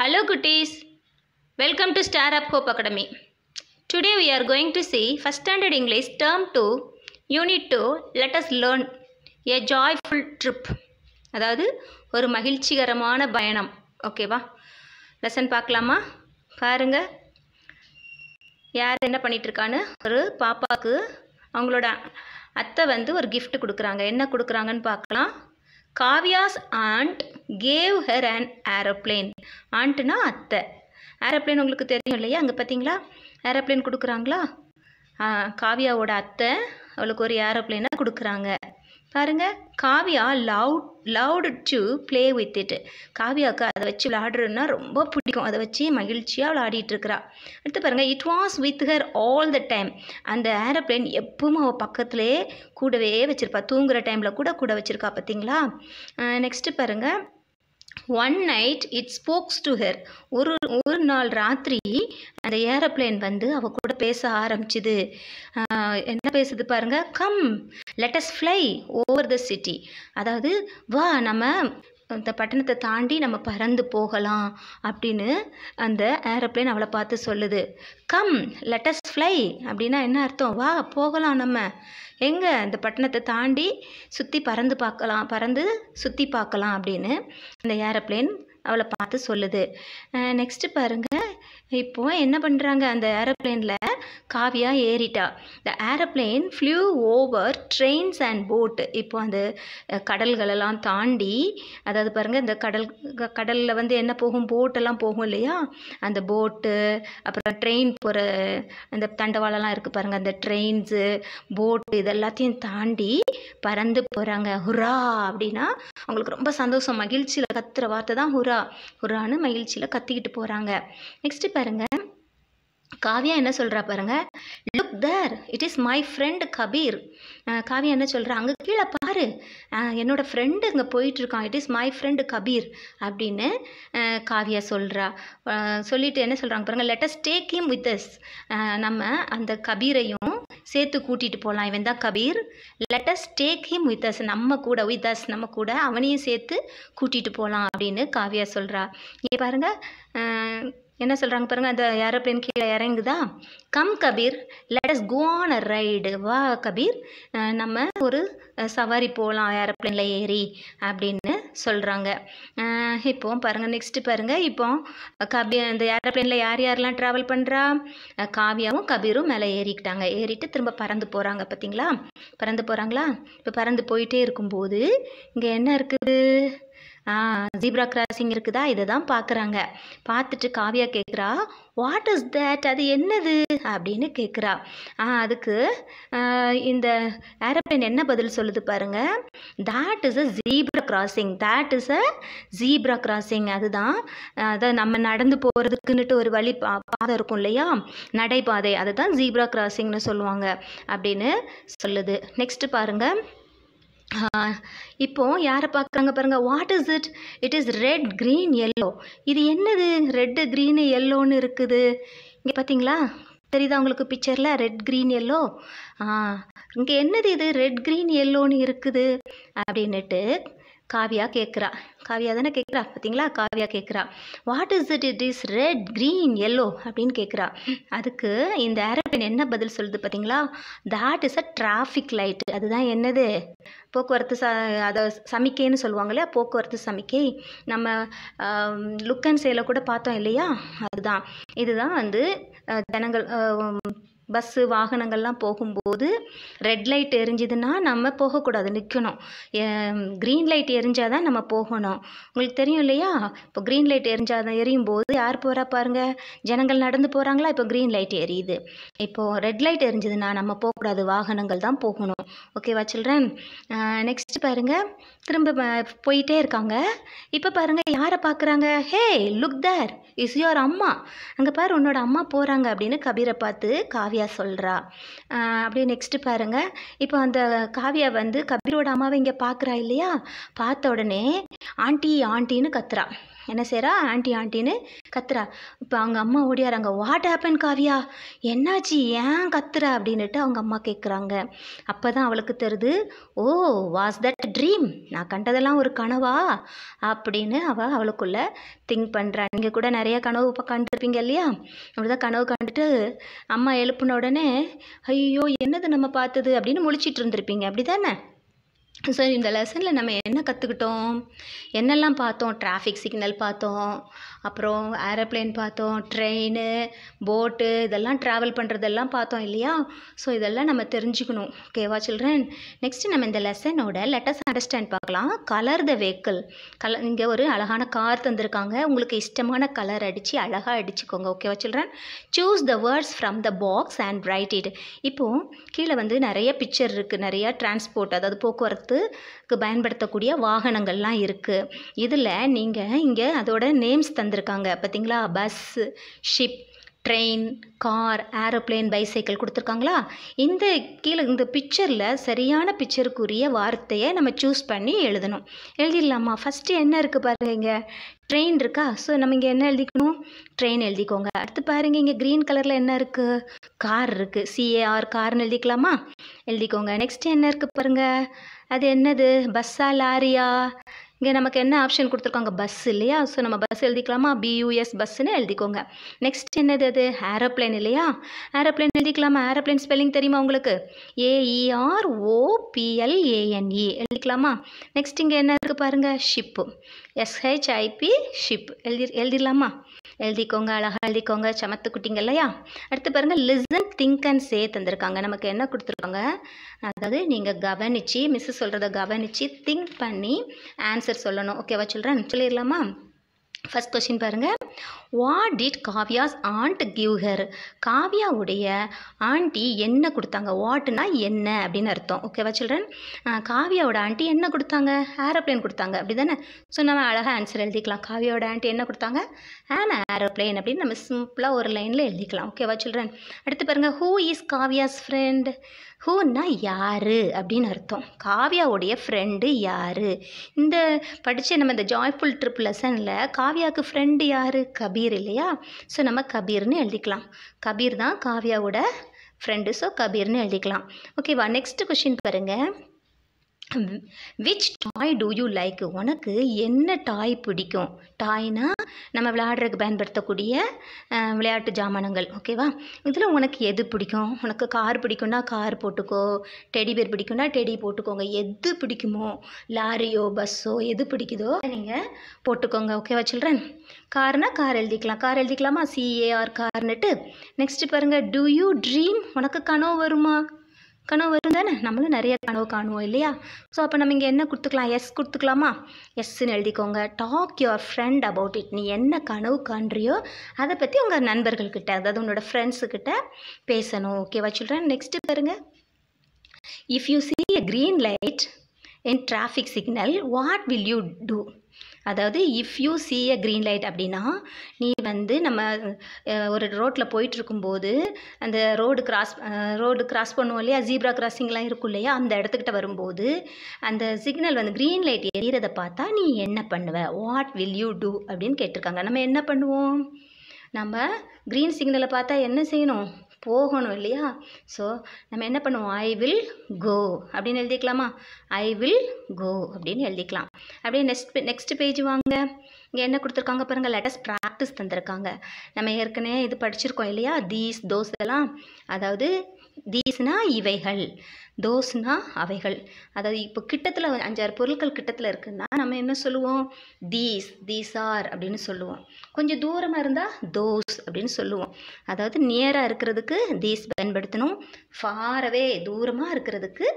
Hello cuties. Welcome to Star Up Hope Academy. Today we are going to see first standard English term 2 unit 2 let us learn a joyful trip. அதாவது ஒரு மகிழ்ச்சிகரமான பயணம் ஓகேவா lesson பார்க்கலாமா பாருங்க யார் என்ன பண்ணிகிட்ருக்கான்னு ஒரு பாப்பாவுக்கு அவங்களோட அத்தை வந்து ஒரு கிஃப்ட் கொடுக்குறாங்க என்ன கொடுக்குறாங்கன்னு பார்க்கலாம் Kavya's aunt gave her an aeroplane ஆண்ட்னா அத்தை ஏரோப்ளேன் உங்களுக்கு தெரியும் இல்லையா அங்கே பார்த்தீங்களா ஏரோப்ளேன் கொடுக்குறாங்களா காவியாவோட அத்தை அவளுக்கு ஒரு ஏரோப்ளேனை கொடுக்குறாங்க பாருங்கள் Kavya love loved to play with it காவியாவுக்கு அதை வச்சு விளாடுறதுன்னா ரொம்ப பிடிக்கும் அதை வச்சு மகிழ்ச்சியாக விளாடிட்டுருக்கிறா அடுத்து பாருங்கள் it was with her all the time அந்த ஏரோப்ளேன் எப்பவும் அவள் பக்கத்துலேயே கூடவே வச்சுருப்பா தூங்குகிற டைமில் கூட கூட வச்சுருக்கா பார்த்தீங்களா நெக்ஸ்ட்டு பாருங்கள் one night it spokes to her ஒரு ஒரு நாள் ராத்திரி அந்த ஏரோப்ளேன் வந்து அவ கூட பேச ஆரம்பிச்சுது என்ன பேசுது பாருங்க come let's fly over the city அதாவது வா நம்ம அந்த பட்டணத்தை தாண்டி நம்ம பறந்து போகலாம் அப்படின்னு அந்த ஏரோப்ளேன் அவளை பார்த்து சொல்லுது கம் லெட்டஸ் ஃப்ளை அப்படின்னா என்ன அர்த்தம் வா போகலாம் நம்ம எங்கே அந்த பட்டணத்தை தாண்டி சுற்றி பறந்து பார்க்கலாம் பறந்து சுற்றி பார்க்கலாம் அப்படின்னு அந்த ஏரோப்ளேன் அவளை பார்த்து சொல்லுது நெக்ஸ்ட்டு பாருங்கள் இப்போ என்ன பண்ணுறாங்க அந்த ஏரோப்ளேனில் காவியா ஏறிட்டா இந்த aeroplane flew over trains and boat இப்போ அந்த கடல்களெல்லாம் தாண்டி அதாவது பாருங்கள் இந்த கடல் கடலில் வந்து என்ன போகும் போட்டெல்லாம் போகும் இல்லையா அந்த போட்டு அப்புறம் ட்ரெயின் போகிற அந்த தண்டவாளெல்லாம் இருக்குது பாருங்கள் அந்த ட்ரெயின்ஸு போட்டு இதெல்லாத்தையும் தாண்டி பறந்து போகிறாங்க ஹுரா அப்படின்னா அவங்களுக்கு ரொம்ப சந்தோஷம் மகிழ்ச்சியில் கத்துற வார்த்தை தான் ஹுரா ஹுரான்னு மகிழ்ச்சியில் கத்திக்கிட்டு போகிறாங்க நெக்ஸ்ட்டு பாருங்க காவ்யா என்ன சொல்கிறா பாருங்க look there it is my friend Kabir Kavya என்ன சொல்கிறா அங்கே கீழே பாரு என்னோட ஃப்ரெண்டு இங்கே போயிட்டுருக்கான் it is my friend Kabir அப்படின்னு காவ்யா சொல்கிறா சொல்லிட்டு என்ன சொல்கிறாங்க பாருங்கள் let's take him with us நம்ம அந்த கபீரையும் சேர்த்து கூட்டிகிட்டு போகலாம் இவன் தான் Kabir let's take him with us நம்ம கூட வித் அஸ் நம்ம கூட அவனையும் சேர்த்து கூட்டிகிட்டு போகலாம் அப்படின்னு காவ்யா சொல்கிறா இங்கே பாருங்கள் என்ன சொல்கிறாங்க பாருங்கள் அந்த ஏரோப்ளேன் கீழே இறங்குதா come Kabir let's go on a ride வா கபீர் நம்ம ஒரு சவாரி போகலாம் ஏரோப்ளேனில் ஏறி அப்படின்னு சொல்கிறாங்க இப்போ பாருங்கள் நெக்ஸ்ட்டு பாருங்கள் இப்போ கபீர் அந்த ஏரோப்ளேனில் யார் யாரெல்லாம் ட்ராவல் பண்ணுறா காவியாவும் கபீரும் மேலே ஏறிக்கிட்டாங்க ஏறிட்டு திரும்ப பறந்து போகிறாங்க பார்த்தீங்களா பறந்து போகிறாங்களா இப்போ பறந்து போயிட்டே இருக்கும்போது இங்கே என்ன இருக்குது ஜீப்ரா கிராசிங் இருக்குதா இதை தான் பார்க்குறாங்க பார்த்துட்டு காவியா கேட்குறா வாட் இஸ் தேட் அது என்னது அப்படின்னு கேட்குறா அதுக்கு இந்த ஏரோப்ளைன் என்ன பதில் சொல்லுது பாருங்க that is a zebra crossing that is a zebra crossing அதுதான் அதை நம்ம நடந்து போகிறதுக்குன்னுட்டு ஒரு வழி பா பாதை இருக்கும் இல்லையா நடைபாதை அதை தான் ஜீப்ரா கிராசிங்னு சொல்லுவாங்க அப்படின்னு சொல்லுது நெக்ஸ்ட்டு பாருங்கள் இப்போது யாரை பார்க்குறாங்க பாருங்கள் what is it it is red green yellow இது என்னது ரெட்டு க்ரீனு எல்லோன்னு இருக்குது இங்கே பார்த்தீங்களா தெரியுதா உங்களுக்கு பிக்சரில் ரெட் க்ரீன் எல்லோ இங்கே என்னது இது ரெட் க்ரீன் எல்லோன்னு இருக்குது அப்படின்னுட்டு காவியா கேட்குறா காவியா தானே கேட்குறா பார்த்தீங்களா காவியா கேட்குறா what is it it is red green yellow அப்படின்னு கேட்குறா அதுக்கு இந்த ஏரோப்ளைன் என்ன பதில் சொல்லுது பார்த்தீங்களா that is a traffic light அதுதான் என்னது போக்குவரத்து ச அதை சமிக்கைன்னு இல்லையா போக்குவரத்து சமிக்கை நம்ம லுக் அண்ட் சேலை கூட பார்த்தோம் இல்லையா அதுதான் இதுதான் வந்து ஜனங்கள் பஸ்ஸு வாகனங்கள்லாம் போகும்போது ரெட் லைட் எரிஞ்சுதுன்னா நம்ம போகக்கூடாது நிற்கணும் க்ரீன் லைட் எரிஞ்சால் தான் நம்ம போகணும் உங்களுக்கு தெரியும் இல்லையா இப்போ க்ரீன் லைட் எரிஞ்சால் தான் எரியும் போது யார் போகிறா பாருங்கள் ஜனங்கள் நடந்து போகிறாங்களா இப்போ க்ரீன் லைட் எரியுது இப்போது ரெட் லைட் எரிஞ்சுதுன்னா நம்ம போகக்கூடாது வாகனங்கள் தான் போகணும் ஓகேவா சில்ட்ரன் நெக்ஸ்ட் பாருங்கள் திரும்ப போயிட்டே இருக்காங்க இப்போ பாருங்கள் யாரை பார்க்குறாங்க hey look there is your அம்மா அங்கே பாரு உன்னோட அம்மா போகிறாங்க அப்படின்னு கபீரை பார்த்து காவியா காவ்யா சொல்கிறா அப்படியே நெக்ஸ்ட்டு பாருங்கள் இப்போ அந்த காவ்யா வந்து கபீரோட அம்மாவை இங்கே பார்க்குறா இல்லையா பார்த்த உடனே ஆண்டி ஆண்டின்னு கத்துறா என்ன செய்கிறா ஆண்டி ஆண்டின்னு கத்துறா இப்போ அவங்க அம்மா ஓடியாராங்க வாட் ஹேப்பன் காவியா என்னாச்சு ஏன் கத்துற அப்படின்னுட்டு அவங்க அம்மா கேட்குறாங்க அப்போ தான் அவளுக்கு தெரிது ஓ வாஸ் தட் ட்ரீம் நான் கண்டதெல்லாம் ஒரு கனவா அப்படின்னு அவள் அவளுக்குள்ளே திங்க் பண்ணுறா நீங்கள் கூட நிறைய கனவு இப்போ கண்டுருப்பீங்க இல்லையா அப்படிதான் கனவு கண்டுட்டு அம்மா எழுப்பின உடனே ஐயோ என்னது நம்ம பார்த்தது அப்படின்னு முழிச்சிட்டு இருந்திருப்பீங்க அப்படி தானே ஸோ இந்த லெசனில் நம்ம என்ன கற்றுக்கிட்டோம் என்னெல்லாம் பார்த்தோம் டிராஃபிக் சிக்னல் பார்த்தோம் அப்புறம் ஏரோப்ளேன் பார்த்தோம் ட்ரெயின் போட்டு இதெல்லாம் ட்ராவல் பண்ணுறதெல்லாம் பார்த்தோம் இல்லையா ஸோ இதெல்லாம் நம்ம தெரிஞ்சுக்கணும் ஓகேவா சில்ட்ரன் நெக்ஸ்ட் நம்ம இந்த லெசனோட லெட்டஸ் அண்டர்ஸ்டாண்ட் பார்க்கலாம் கலர் த வெஹிக்கிள் கலர் இங்கே ஒரு அழகான கார் தந்திருக்காங்க உங்களுக்கு இஷ்டமான கலர் அடித்து அழகாக அடிச்சுக்கோங்க ஓகேவா children choose the words from the box and write it இப்போது கீழே வந்து நிறைய பிக்சர் இருக்குது நிறையா டிரான்ஸ்போர்ட் அதாவது போக்குவரத்து பயன்படுத்தக்கூடிய வாகனங்கள்லாம் இருக்குது இதில் நீங்கள் இங்கே அதோட நேம்ஸ் தந்திருக்காங்க பார்த்தீங்களா bus ship train car aeroplane bicycle கொடுத்துருக்காங்களா இந்த கீழே இந்த பிக்சரில் சரியான பிக்சருக்குரிய வார்த்தையை நம்ம சூஸ் பண்ணி எழுதணும் எழுதிடலாமா ஃபஸ்ட்டு என்ன இருக்குது பாருங்கள் இங்கே ட்ரெயின் இருக்கா ஸோ நம்ம இங்கே என்ன எழுதிக்கணும் ட்ரெயின் எழுதிக்கோங்க அடுத்து பாருங்கள் இங்கே க்ரீன் கலரில் என்ன இருக்குது கார் இருக்குது சிஏஆர் கார்னு எழுதிக்கலாமா எழுதிக்கோங்க நெக்ஸ்ட் என்ன இருக்குது பாருங்கள் அது என்னது பஸ்ஸா லாரியா இங்கே நமக்கு என்ன ஆப்ஷன் கொடுத்துருக்காங்க பஸ் இல்லையா ஸோ நம்ம பஸ் எழுதிக்கலாமா பியூஎஸ் பஸ்ஸுன்னு எழுதிக்கோங்க நெக்ஸ்ட் என்னது அது ஏரோப்ளைன் இல்லையா ஏரோப்ளைன் எழுதிக்கலாமா ஏரோப்ளைன் ஸ்பெல்லிங் தெரியுமா உங்களுக்கு ஏஇஆர் ஓபிஎல்ஏஎன்இ e e. எழுதிக்கலாமா நெக்ஸ்ட் இங்கே என்ன இருக்குது பாருங்கள் ஷிப்பு எஸ்ஹெச்ஐபி ஷிப் எழுதி எழுதிடலாமா எழுதிக்கோங்க அழகாக எழுதிக்கோங்க சமத்து குட்டிங்க இல்லையா அடுத்து பாருங்கள் லிசன் திங்க் அண்ட் சே தந்திருக்காங்க நமக்கு என்ன கொடுத்துருக்காங்க அதாவது நீங்கள் கவனித்து மிஸ் சொல்கிறத கவனித்து திங்க் பண்ணி ஆன்சர் சொல்லணும் ஓகேவா சொல்கிறேன் சொல்லிடலாமா ஃபஸ்ட் கொஷின் பாருங்கள் what did Kavya's aunt give her காவ்யாவுடைய ஆண்டி என்ன கொடுத்தாங்க வாட்னா என்ன அப்படின்னு அர்த்தம் ஓகேவா சில்ட்ரன் காவ்யாவோட ஆண்டி என்ன கொடுத்தாங்க ஏரோப்ளேன் கொடுத்தாங்க அப்படி தானே ஸோ நம்ம அழகாக ஆன்சர் எழுதிக்கலாம் காவியாவோட ஆண்டி என்ன கொடுத்தாங்க ஆன் ஏரோப்ளேன் அப்படின்னு நம்ம சிம்பிளாக ஒரு லைனில் எழுதிக்கலாம் ஓகேவா சில்ட்ரன் அடுத்து பாருங்கள் ஹூ இஸ் காவ்யாஸ் ஃப்ரெண்ட் ஹூன்னா யார் அப்படின்னு அர்த்தம் காவ்யாவுடைய ஃப்ரெண்டு யார் இந்த படித்த நம்ம இந்த ஜாய்ஃபுல் ட்ரிப் லெசனில் காவ்யாவுக்கு ஃப்ரெண்டு யார் கபி கபீர் இல்லையா ஸோ நம்ம கபீர்னு எழுதிக்கலாம் கபீர் தான் காவ்யாவோட ஃப்ரெண்டு ஸோ கபீர்னு எழுதிக்கலாம் ஓகேவா நெக்ஸ்ட் கொஷின் பாருங்கள் which toy do you like உனக்கு என்ன டாய் பிடிக்கும் டாய்னா நம்ம விளையாடுறதுக்கு பயன்படுத்தக்கூடிய விளையாட்டு ஜாமானங்கள் ஓகேவா இதில் உனக்கு எது பிடிக்கும் உனக்கு கார் பிடிக்கும்னா கார் போட்டுக்கோ டெடி பேர் பிடிக்கும்னா டெடி போட்டுக்கோங்க எது பிடிக்குமோ லாரியோ பஸ்ஸோ எது பிடிக்குதோ நீங்கள் போட்டுக்கோங்க ஓகேவா சில்ட்ரன் கார்னால் கார் எழுதிக்கலாம் கார் எழுதிக்கலாமா சிஏஆர் கார்னுட்டு நெக்ஸ்ட்டு பாருங்கள் டூ யூ ட்ரீம் உனக்கு கனவு வருமா கனவு வரும் தானே நம்மளும் நிறைய கனவு காணுவோம் இல்லையா ஸோ அப்போ நம்ம இங்கே என்ன கொடுத்துக்கலாம் எஸ் கொடுத்துக்கலாமா எஸ்ன்னு எழுதிக்கோங்க talk your friend about it நீ என்ன கனவு காண்றியோ அதை பற்றி உங்கள் நண்பர்கள்கிட்ட அதாவது உன்னோட ஃப்ரெண்ட்ஸுக்கிட்ட பேசணும் ஓகேவா சொல்கிறேன் நெக்ஸ்ட்டு பாருங்கள் if you see a green light in traffic signal what will you do அதாவது if you see a green light அப்படின்னா நீ வந்து நம்ம ஒரு ரோட்டில் போயிட்டுருக்கும்போது அந்த ரோடு கிராஸ் ரோடு கிராஸ் பண்ணுவோம் இல்லையா ஜீப்ரா கிராசிங்லாம் இருக்கும் இல்லையா அந்த இடத்துக்கிட்ட வரும்போது அந்த சிக்னல் வந்து க்ரீன் லைட் எரியிறதை பார்த்தா நீ என்ன பண்ணுவ வாட் வில் யூ டூ அப்படின்னு கேட்டிருக்காங்க நம்ம என்ன பண்ணுவோம் நம்ம க்ரீன் சிக்னலை பார்த்தா என்ன செய்யணும் போகணும் இல்லையா ஸோ நம்ம என்ன பண்ணுவோம் ஐ வில் கோ அப்படின்னு எழுதிக்கலாமா ஐ வில் கோ அப்படின்னு எழுதிக்கலாம் அப்படியே நெக்ஸ்ட் நெக்ஸ்ட் பேஜ் வாங்க இங்கே என்ன கொடுத்துருக்காங்க பாருங்கள் லேட்டஸ்ட் ப்ராக்டிஸ் தந்திருக்காங்க நம்ம ஏற்கனவே இது படிச்சிருக்கோம் இல்லையா தீஸ் தோஸ் எல்லாம் அதாவது தீஸ்னா இவைகள் தோஸ்னா அவைகள் அதாவது இப்போ கிட்டத்தில் அஞ்சாறு பொருட்கள் கிட்டத்தில் இருக்குன்னா நம்ம என்ன சொல்லுவோம் தீஸ் தீஸ் அப்படின்னு சொல்லுவோம் கொஞ்சம் தூரமாக இருந்தால் தோஸ் அப்படின்னு சொல்லுவோம் அதாவது நியராக இருக்கிறதுக்கு தீஸ் பயன்படுத்தணும் ஃபாரவே தூரமாக இருக்கிறதுக்கு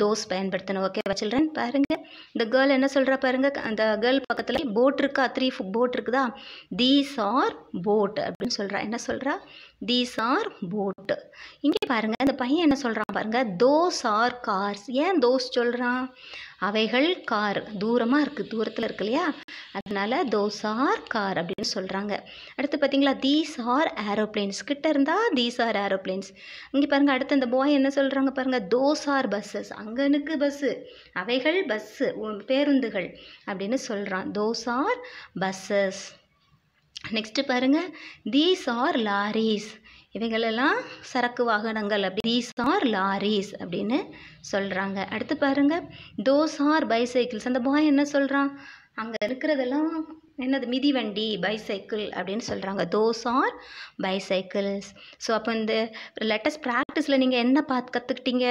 தோஸ் பயன்படுத்தணும் ஓகேவா சில்ட்ரன் பாருங்கள் இந்த கேர்ள் என்ன சொல்கிறா பாருங்கள் அந்த கேர்ள் பக்கத்தில் போட் இருக்கா த்ரீ போட் இருக்குதா தீஸ் ஆர் போட் அப்படின்னு சொல்கிறா என்ன சொல்கிறா தீஸ் ஆர் போட்டு இங்கே பாருங்கள் இந்த பையன் என்ன சொல்கிறான் பாருங்கள் தோஸ் ஆர் கார்ஸ் ஏன் தோஸ் சொல்கிறான் அவைகள் கார் தூரமாக இருக்குது தூரத்தில் இருக்கு இல்லையா அதனால் தோஸ் ஆர் கார் அப்படின்னு சொல்கிறாங்க அடுத்து பார்த்தீங்களா தீஸ் ஆர் ஏரோப்ளேன்ஸ் கிட்ட இருந்தால் தீஸ் ஆர் ஏரோப்ளேன்ஸ் இங்கே பாருங்கள் அடுத்து அந்த பாய் என்ன சொல்கிறாங்க பாருங்கள் தோஸ் ஆர் பஸ்ஸஸ் அங்கனுக்கு பஸ்ஸு அவைகள் பஸ்ஸு பேருந்துகள் அப்படின்னு சொல்கிறான் தோஸ் ஆர் பஸ்ஸஸ் நெக்ஸ்ட்டு பாருங்கள் தீஸ் ஆர் லாரிஸ் இவைகளெல்லாம் சரக்கு வாகனங்கள் அப்படி தீஸ் ஆர் லாரிஸ் அப்படின்னு சொல்கிறாங்க அடுத்து பாருங்கள் தோஸ் ஆர் பைசைக்கிள்ஸ் அந்த பாய் என்ன சொல்கிறான் அங்கே இருக்கிறதெல்லாம் என்னது மிதிவண்டி பைசைக்கிள் அப்படின்னு சொல்கிறாங்க தோஸ் ஆர் பைசைக்கிள்ஸ் ஸோ அப்போ இந்த லெட்டஸ்ட் ப்ரா ப்ராக்டிஸில் நீங்கள் என்ன பார்த்து கற்றுக்கிட்டீங்க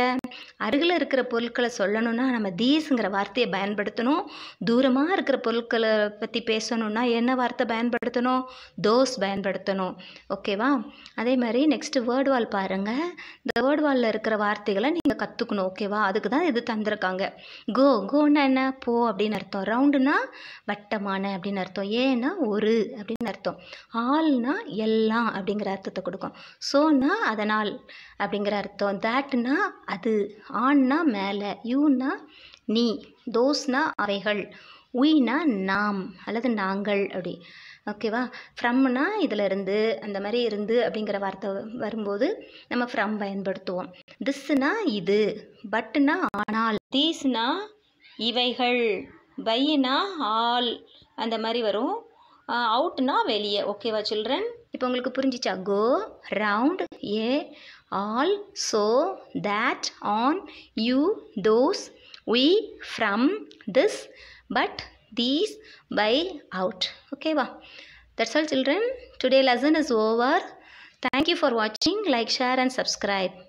அருகில் இருக்கிற பொருட்களை சொல்லணும்னா நம்ம தீஸுங்கிற வார்த்தையை பயன்படுத்தணும் தூரமாக இருக்கிற பொருட்களை பற்றி பேசணும்னா என்ன வார்த்தை பயன்படுத்தணும் தோஸ் பயன்படுத்தணும் ஓகேவா அதே மாதிரி நெக்ஸ்ட்டு வேர்டு வால் பாருங்கள் இந்த வேர்ட் வாலில் இருக்கிற வார்த்தைகளை நீங்கள் கற்றுக்கணும் ஓகேவா அதுக்கு தான் இது தந்திருக்காங்க கோ கோன்னா என்ன போ அப்படின்னு அர்த்தம் ரவுண்டுனா வட்டமான அப்படின்னு அர்த்தம் ஏன்னா ஒரு அப்படின்னு அர்த்தம் ஆள்னா எல்லாம் அப்படிங்கிற அர்த்தத்தை கொடுக்கும் ஸோன்னா அதனால் அப்படிங்கிற அர்த்தம் தேட்னா அது ஆன்னா மேலே யூன்னா நீ தோஸ்னா அவைகள் உய்னா நாம் அல்லது நாங்கள் அப்படி ஓகேவா ஃப்ரம்னா இதில் இருந்து அந்த மாதிரி இருந்து அப்படிங்கிற வார்த்தை வரும்போது நம்ம ஃப்ரம் பயன்படுத்துவோம் திஸ்னா இது பட்னா ஆனால் தீஸ்னா இவைகள் பையினா ஆல் அந்த மாதிரி வரும் அவுட்னா uh, வெளியே ஓகேவா சில்ட்ரன் இப்போ உங்களுக்கு go round, yeah, a all so that on you those we from this these by out okay wow. that's all children today lesson is over thank you for watching like share and subscribe